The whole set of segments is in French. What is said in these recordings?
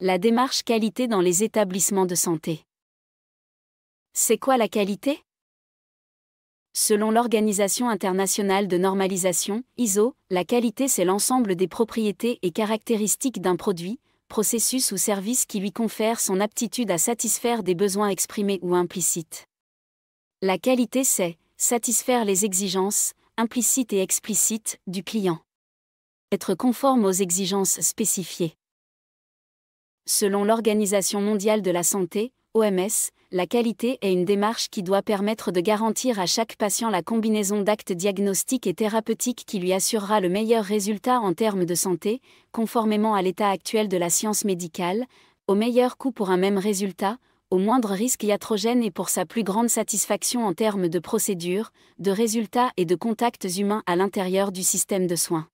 La démarche qualité dans les établissements de santé. C'est quoi la qualité Selon l'Organisation internationale de normalisation, ISO, la qualité c'est l'ensemble des propriétés et caractéristiques d'un produit, processus ou service qui lui confère son aptitude à satisfaire des besoins exprimés ou implicites. La qualité c'est satisfaire les exigences, implicites et explicites, du client. Être conforme aux exigences spécifiées. Selon l'Organisation mondiale de la santé, OMS, la qualité est une démarche qui doit permettre de garantir à chaque patient la combinaison d'actes diagnostiques et thérapeutiques qui lui assurera le meilleur résultat en termes de santé, conformément à l'état actuel de la science médicale, au meilleur coût pour un même résultat, au moindre risque iatrogène et pour sa plus grande satisfaction en termes de procédures, de résultats et de contacts humains à l'intérieur du système de soins.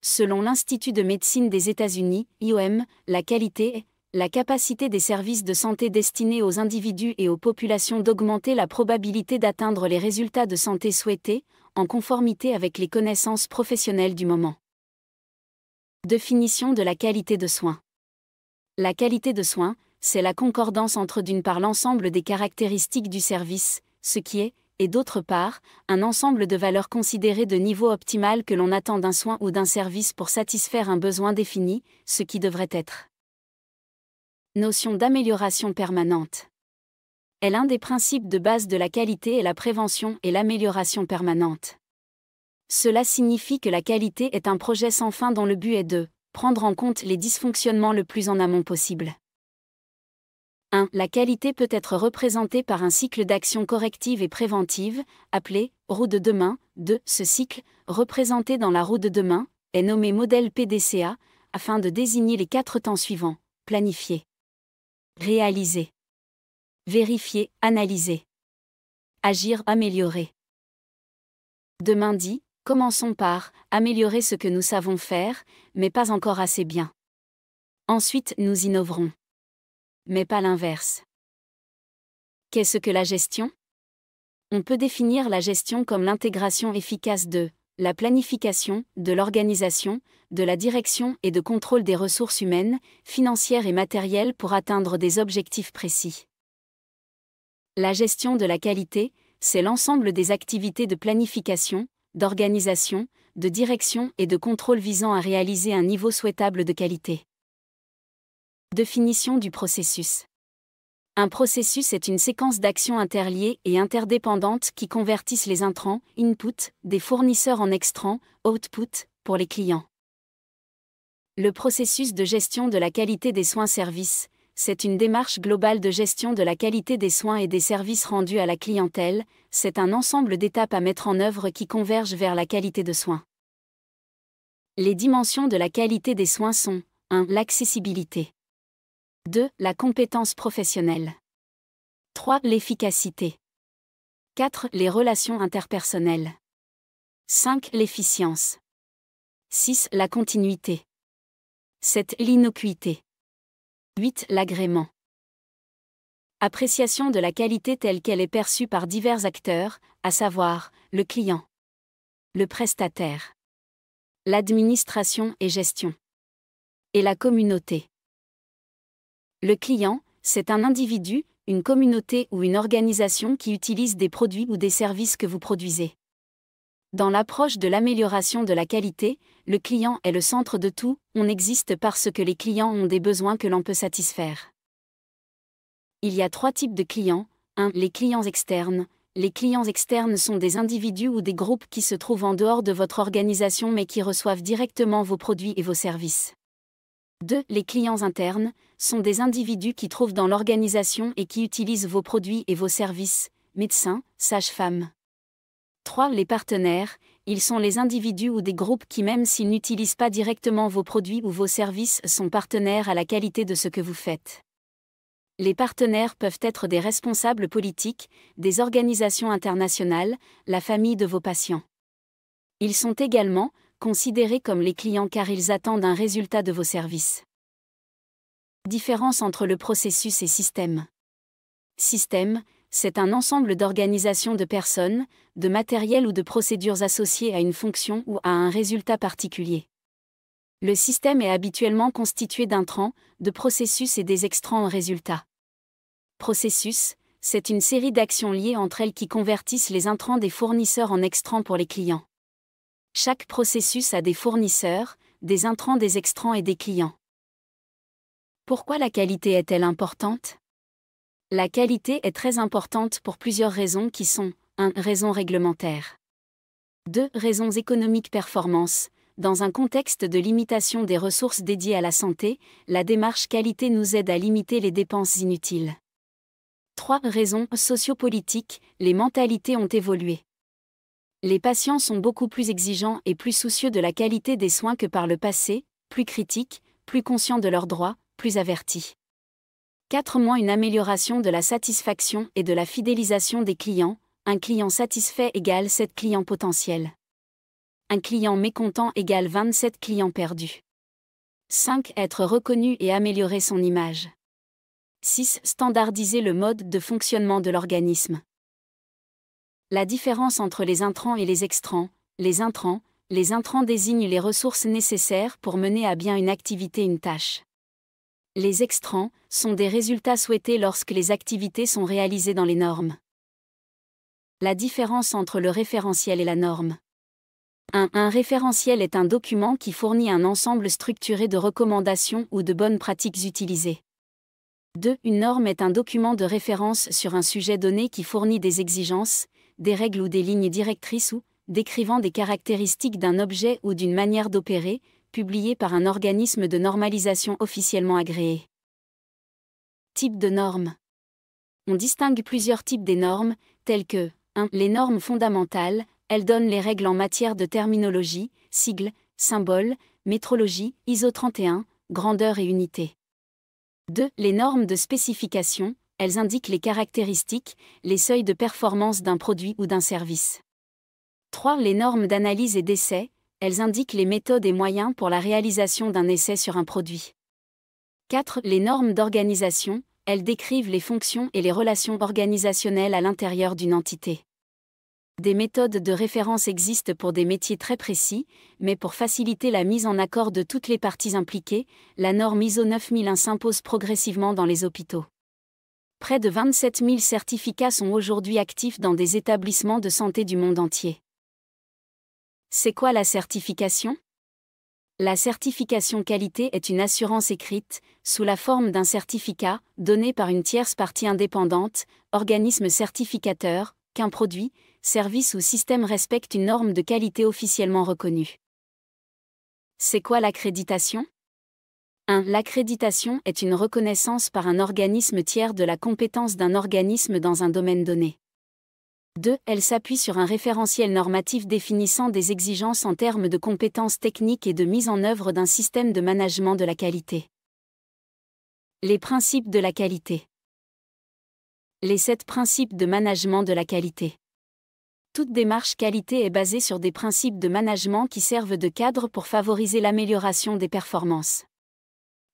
Selon l'Institut de médecine des États-Unis, IOM, la qualité est la capacité des services de santé destinés aux individus et aux populations d'augmenter la probabilité d'atteindre les résultats de santé souhaités, en conformité avec les connaissances professionnelles du moment. Définition de la qualité de soins. La qualité de soins, c'est la concordance entre d'une part l'ensemble des caractéristiques du service, ce qui est, et d'autre part, un ensemble de valeurs considérées de niveau optimal que l'on attend d'un soin ou d'un service pour satisfaire un besoin défini, ce qui devrait être. Notion d'amélioration permanente. Est l'un des principes de base de la qualité et la prévention et l'amélioration permanente. Cela signifie que la qualité est un projet sans fin dont le but est de prendre en compte les dysfonctionnements le plus en amont possible. 1. La qualité peut être représentée par un cycle d'action corrective et préventive, appelé roue de demain. 2. Ce cycle, représenté dans la roue de demain, est nommé modèle PDCA, afin de désigner les quatre temps suivants. Planifier. Réaliser. Vérifier, analyser. Agir, améliorer. Demain dit, commençons par améliorer ce que nous savons faire, mais pas encore assez bien. Ensuite, nous innoverons mais pas l'inverse. Qu'est-ce que la gestion On peut définir la gestion comme l'intégration efficace de la planification, de l'organisation, de la direction et de contrôle des ressources humaines, financières et matérielles pour atteindre des objectifs précis. La gestion de la qualité, c'est l'ensemble des activités de planification, d'organisation, de direction et de contrôle visant à réaliser un niveau souhaitable de qualité. Définition du processus. Un processus est une séquence d'actions interliées et interdépendantes qui convertissent les intrants, inputs, des fournisseurs en extrants, outputs, pour les clients. Le processus de gestion de la qualité des soins-services, c'est une démarche globale de gestion de la qualité des soins et des services rendus à la clientèle, c'est un ensemble d'étapes à mettre en œuvre qui convergent vers la qualité de soins. Les dimensions de la qualité des soins sont 1. L'accessibilité. 2. La compétence professionnelle. 3. L'efficacité. 4. Les relations interpersonnelles. 5. L'efficience. 6. La continuité. 7. L'innocuité. 8. L'agrément. Appréciation de la qualité telle qu'elle est perçue par divers acteurs, à savoir, le client, le prestataire, l'administration et gestion, et la communauté. Le client, c'est un individu, une communauté ou une organisation qui utilise des produits ou des services que vous produisez. Dans l'approche de l'amélioration de la qualité, le client est le centre de tout, on existe parce que les clients ont des besoins que l'on peut satisfaire. Il y a trois types de clients. 1. Les clients externes. Les clients externes sont des individus ou des groupes qui se trouvent en dehors de votre organisation mais qui reçoivent directement vos produits et vos services. 2. Les clients internes sont des individus qui trouvent dans l'organisation et qui utilisent vos produits et vos services, médecins, sages-femmes. 3. Les partenaires, ils sont les individus ou des groupes qui même s'ils n'utilisent pas directement vos produits ou vos services sont partenaires à la qualité de ce que vous faites. Les partenaires peuvent être des responsables politiques, des organisations internationales, la famille de vos patients. Ils sont également, considérés comme les clients car ils attendent un résultat de vos services. Différence entre le processus et système. Système, c'est un ensemble d'organisations de personnes, de matériel ou de procédures associées à une fonction ou à un résultat particulier. Le système est habituellement constitué d'intrants, de processus et des extrants en résultats. Processus, c'est une série d'actions liées entre elles qui convertissent les intrants des fournisseurs en extrants pour les clients. Chaque processus a des fournisseurs, des intrants, des extrants et des clients. Pourquoi la qualité est-elle importante La qualité est très importante pour plusieurs raisons qui sont 1. Raison réglementaire 2. Raisons économiques performance. Dans un contexte de limitation des ressources dédiées à la santé, la démarche qualité nous aide à limiter les dépenses inutiles. 3. Raisons sociopolitiques. Les mentalités ont évolué. Les patients sont beaucoup plus exigeants et plus soucieux de la qualité des soins que par le passé, plus critiques, plus conscients de leurs droits, plus avertis. 4 Moins une amélioration de la satisfaction et de la fidélisation des clients, un client satisfait égale 7 clients potentiels. Un client mécontent égale 27 clients perdus. 5. Être reconnu et améliorer son image. 6. Standardiser le mode de fonctionnement de l'organisme. La différence entre les intrants et les extrants, les intrants, les intrants désignent les ressources nécessaires pour mener à bien une activité, une tâche. Les extrants sont des résultats souhaités lorsque les activités sont réalisées dans les normes. La différence entre le référentiel et la norme. 1. un, référentiel est un document qui fournit un ensemble structuré de recommandations ou de bonnes pratiques utilisées. 2. Une norme est un document de référence sur un sujet donné qui fournit des exigences, des règles ou des lignes directrices ou, décrivant des caractéristiques d'un objet ou d'une manière d'opérer, publiées par un organisme de normalisation officiellement agréé. Type de normes. On distingue plusieurs types des normes, telles que 1. Les normes fondamentales, elles donnent les règles en matière de terminologie, sigles, symboles, métrologie, ISO 31, grandeur et unité. 2. Les normes de spécification, elles indiquent les caractéristiques, les seuils de performance d'un produit ou d'un service. 3. Les normes d'analyse et d'essai, elles indiquent les méthodes et moyens pour la réalisation d'un essai sur un produit. 4. Les normes d'organisation, elles décrivent les fonctions et les relations organisationnelles à l'intérieur d'une entité. Des méthodes de référence existent pour des métiers très précis, mais pour faciliter la mise en accord de toutes les parties impliquées, la norme ISO 9001 s'impose progressivement dans les hôpitaux près de 27 000 certificats sont aujourd'hui actifs dans des établissements de santé du monde entier. C'est quoi la certification La certification qualité est une assurance écrite, sous la forme d'un certificat, donné par une tierce partie indépendante, organisme certificateur, qu'un produit, service ou système respecte une norme de qualité officiellement reconnue. C'est quoi l'accréditation 1. L'accréditation est une reconnaissance par un organisme tiers de la compétence d'un organisme dans un domaine donné. 2. Elle s'appuie sur un référentiel normatif définissant des exigences en termes de compétences techniques et de mise en œuvre d'un système de management de la qualité. Les principes de la qualité. Les 7 principes de management de la qualité. Toute démarche qualité est basée sur des principes de management qui servent de cadre pour favoriser l'amélioration des performances.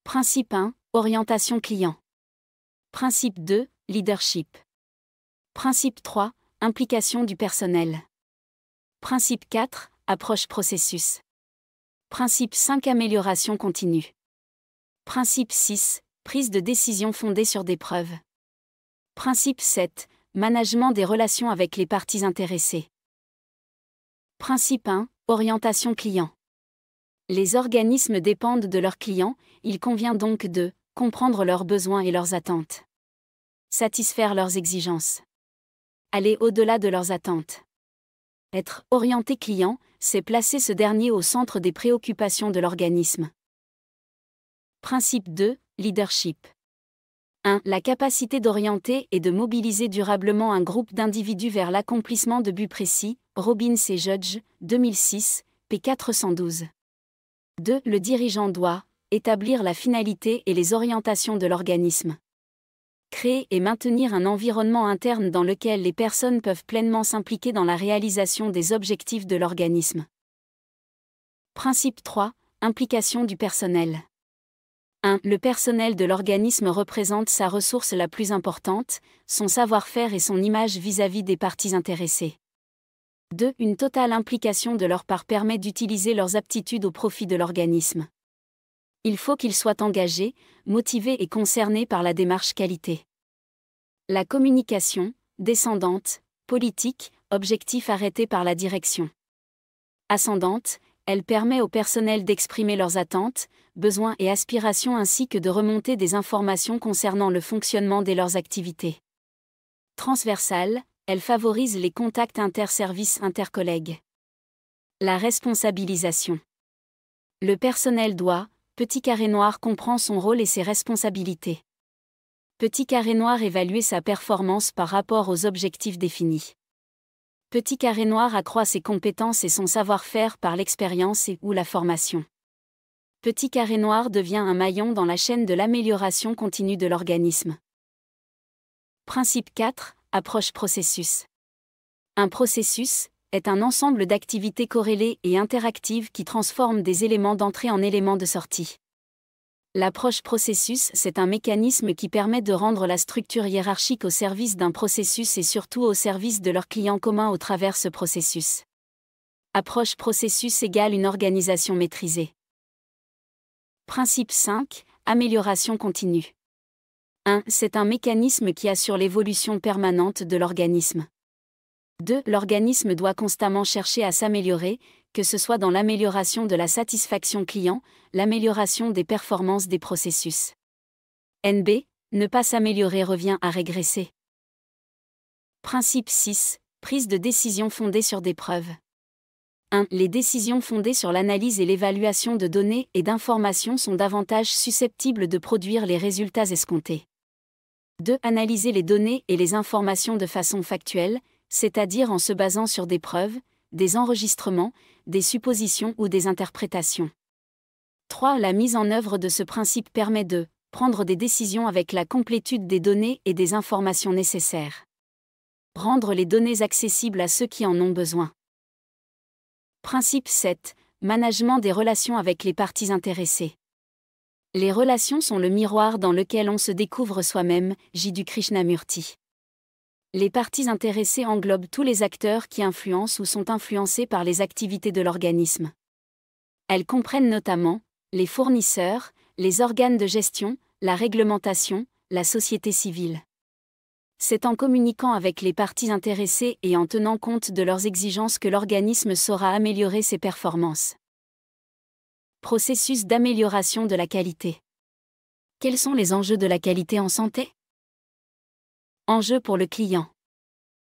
Principe 1, orientation client. Principe 2, leadership. Principe 3, implication du personnel. Principe 4, approche processus. Principe 5, amélioration continue. Principe 6, prise de décision fondée sur des preuves. Principe 7, management des relations avec les parties intéressées. Principe 1, orientation client. Les organismes dépendent de leurs clients, il convient donc de comprendre leurs besoins et leurs attentes. Satisfaire leurs exigences. Aller au-delà de leurs attentes. Être orienté client, c'est placer ce dernier au centre des préoccupations de l'organisme. Principe 2. Leadership. 1. La capacité d'orienter et de mobiliser durablement un groupe d'individus vers l'accomplissement de buts précis, Robbins et Judge, 2006, p. 412. 2. Le dirigeant doit établir la finalité et les orientations de l'organisme. Créer et maintenir un environnement interne dans lequel les personnes peuvent pleinement s'impliquer dans la réalisation des objectifs de l'organisme. Principe 3. Implication du personnel. 1. Le personnel de l'organisme représente sa ressource la plus importante, son savoir-faire et son image vis-à-vis des parties intéressées. 2. Une totale implication de leur part permet d'utiliser leurs aptitudes au profit de l'organisme. Il faut qu'ils soient engagés, motivés et concernés par la démarche qualité. La communication, descendante, politique, objectif arrêté par la direction. Ascendante, elle permet au personnel d'exprimer leurs attentes, besoins et aspirations ainsi que de remonter des informations concernant le fonctionnement de leurs activités. Transversale, elle favorise les contacts interservices intercollègues. La responsabilisation. Le personnel doit, petit carré noir comprend son rôle et ses responsabilités. Petit carré noir évalue sa performance par rapport aux objectifs définis. Petit carré noir accroît ses compétences et son savoir-faire par l'expérience et ou la formation. Petit carré noir devient un maillon dans la chaîne de l'amélioration continue de l'organisme. Principe 4. Approche processus. Un processus est un ensemble d'activités corrélées et interactives qui transforment des éléments d'entrée en éléments de sortie. L'approche processus, c'est un mécanisme qui permet de rendre la structure hiérarchique au service d'un processus et surtout au service de leurs clients communs au travers ce processus. Approche processus égale une organisation maîtrisée. Principe 5. Amélioration continue. 1. C'est un mécanisme qui assure l'évolution permanente de l'organisme. 2. L'organisme doit constamment chercher à s'améliorer, que ce soit dans l'amélioration de la satisfaction client, l'amélioration des performances des processus. NB. Ne pas s'améliorer revient à régresser. Principe 6. Prise de décision fondée sur des preuves. 1. Les décisions fondées sur l'analyse et l'évaluation de données et d'informations sont davantage susceptibles de produire les résultats escomptés. 2. Analyser les données et les informations de façon factuelle, c'est-à-dire en se basant sur des preuves, des enregistrements, des suppositions ou des interprétations. 3. La mise en œuvre de ce principe permet de prendre des décisions avec la complétude des données et des informations nécessaires. Rendre les données accessibles à ceux qui en ont besoin. Principe 7. Management des relations avec les parties intéressées. Les relations sont le miroir dans lequel on se découvre soi-même, J. du Krishnamurti. Les parties intéressées englobent tous les acteurs qui influencent ou sont influencés par les activités de l'organisme. Elles comprennent notamment les fournisseurs, les organes de gestion, la réglementation, la société civile. C'est en communiquant avec les parties intéressées et en tenant compte de leurs exigences que l'organisme saura améliorer ses performances. Processus d'amélioration de la qualité. Quels sont les enjeux de la qualité en santé Enjeux pour le client.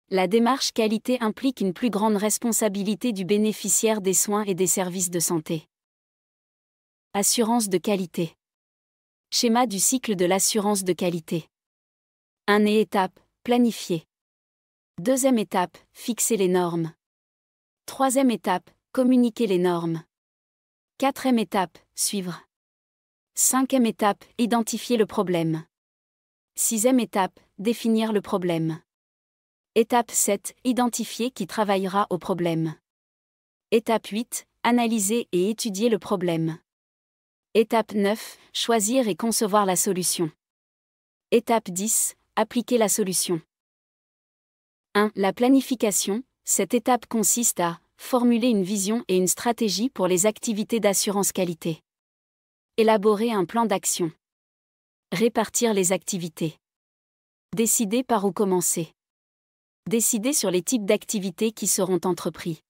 La démarche qualité implique une plus grande responsabilité du bénéficiaire des soins et des services de santé. Assurance de qualité. Schéma du cycle de l'assurance de qualité. 1 étape, planifier. Deuxième étape, fixer les normes. Troisième étape, communiquer les normes. Quatrième étape, suivre. Cinquième étape, identifier le problème. Sixième étape, définir le problème. Étape 7, identifier qui travaillera au problème. Étape 8, analyser et étudier le problème. Étape 9, choisir et concevoir la solution. Étape 10, appliquer la solution. 1. La planification, cette étape consiste à formuler une vision et une stratégie pour les activités d'assurance qualité. Élaborer un plan d'action. Répartir les activités. Décider par où commencer. Décider sur les types d'activités qui seront entrepris.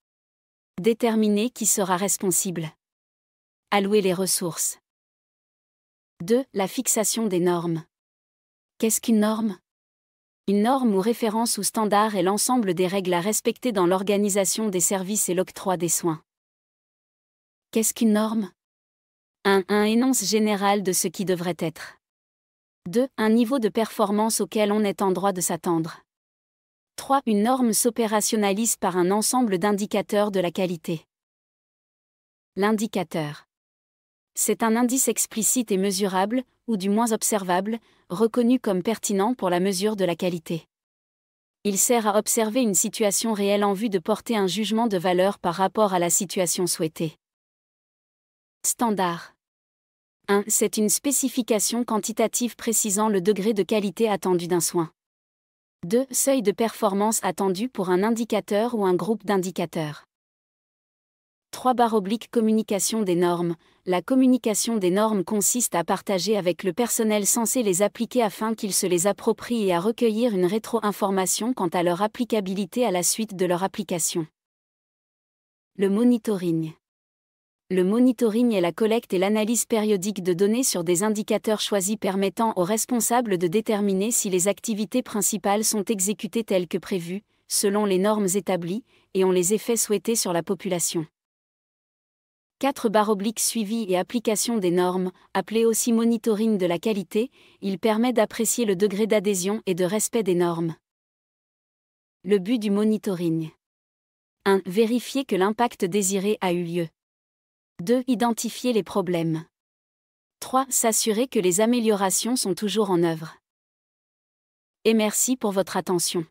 Déterminer qui sera responsable. Allouer les ressources. 2. La fixation des normes. Qu'est-ce qu'une norme une norme ou référence ou standard est l'ensemble des règles à respecter dans l'organisation des services et l'octroi des soins. Qu'est-ce qu'une norme 1. Un énonce général de ce qui devrait être. 2. Un niveau de performance auquel on est en droit de s'attendre. 3. Une norme s'opérationnalise par un ensemble d'indicateurs de la qualité. L'indicateur c'est un indice explicite et mesurable, ou du moins observable, reconnu comme pertinent pour la mesure de la qualité. Il sert à observer une situation réelle en vue de porter un jugement de valeur par rapport à la situation souhaitée. Standard 1. C'est une spécification quantitative précisant le degré de qualité attendu d'un soin. 2. Seuil de performance attendu pour un indicateur ou un groupe d'indicateurs. 3 barre oblique communication des normes, la communication des normes consiste à partager avec le personnel censé les appliquer afin qu'il se les approprie et à recueillir une rétro-information quant à leur applicabilité à la suite de leur application. Le monitoring. Le monitoring est la collecte et l'analyse périodique de données sur des indicateurs choisis permettant aux responsables de déterminer si les activités principales sont exécutées telles que prévues, selon les normes établies, et ont les effets souhaités sur la population. 4 barres obliques suivi et application des normes, appelé aussi monitoring de la qualité, il permet d'apprécier le degré d'adhésion et de respect des normes. Le but du monitoring 1. Vérifier que l'impact désiré a eu lieu. 2. Identifier les problèmes. 3. S'assurer que les améliorations sont toujours en œuvre. Et merci pour votre attention.